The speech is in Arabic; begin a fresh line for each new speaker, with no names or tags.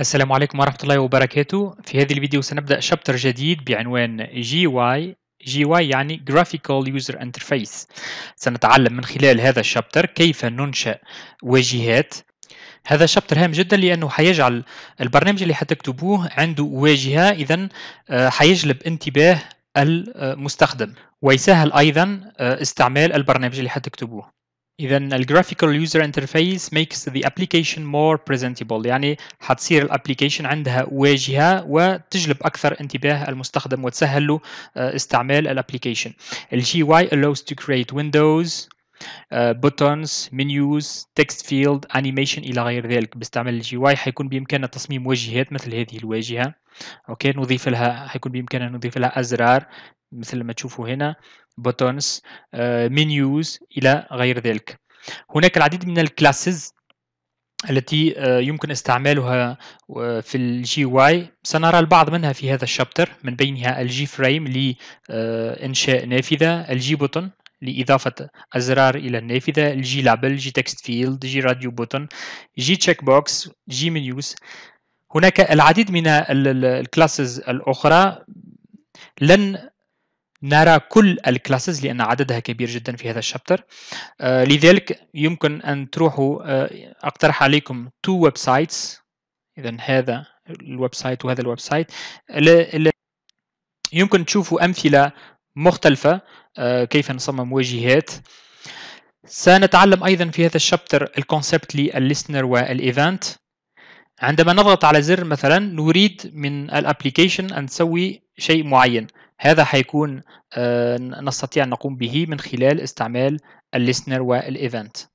السلام عليكم ورحمة الله وبركاته في هذه الفيديو سنبدأ شابتر جديد بعنوان GY GY يعني Graphical User Interface سنتعلم من خلال هذا الشابتر كيف ننشأ واجهات هذا الشابتر هام جدا لانه حيجعل البرنامج اللي حتكتبوه عنده واجهه اذا آه، حيجلب انتباه المستخدم ويسهل ايضا آه، استعمال البرنامج اللي حتكتبوه إذا الجرافيكال graphical user interface makes the application more presentable يعني حتصير الابليكيشن عندها واجهة وتجلب أكثر انتباه المستخدم وتسهل له آه، استعمال الابليكيشن. ال GUI allows to create windows Uh, buttons menus text field animation الى غير ذلك باستعمال الجي واي حيكون بامكاننا تصميم واجهات مثل هذه الواجهه اوكي نضيف لها حيكون بامكاننا نضيف لها ازرار مثل ما تشوفوا هنا buttons آه، menus إلى غير ذلك هناك العديد من الكلاسز التي آه، يمكن استعمالها آه، في الجي واي سنرى البعض منها في هذا الشابتر من بينها الجي فريم لإنشاء نافذة الجي بوتون لإضافة أزرار إلى النافذة الجي لابل جي تكست فيلد جي راديو بوتون جي تشيك بوكس جي منيوز هناك العديد من الكلاسز الأخرى لن نرى كل الكلاسز لأن عددها كبير جدا في هذا الشابتر آه، لذلك يمكن أن تروحوا آه، أقترح عليكم تو ويب سايتس إذا هذا الويب سايت وهذا الويب سايت يمكن تشوفوا أمثلة مختلفة آه، كيف نصمم واجهات سنتعلم أيضا في هذا الشابتر الكونسبت للليسنر والإيفنت عندما نضغط على زر مثلا نريد من الابلكيشن أن تسوي شيء معين هذا حيكون آه، نستطيع أن نقوم به من خلال استعمال الليسنر والايفنت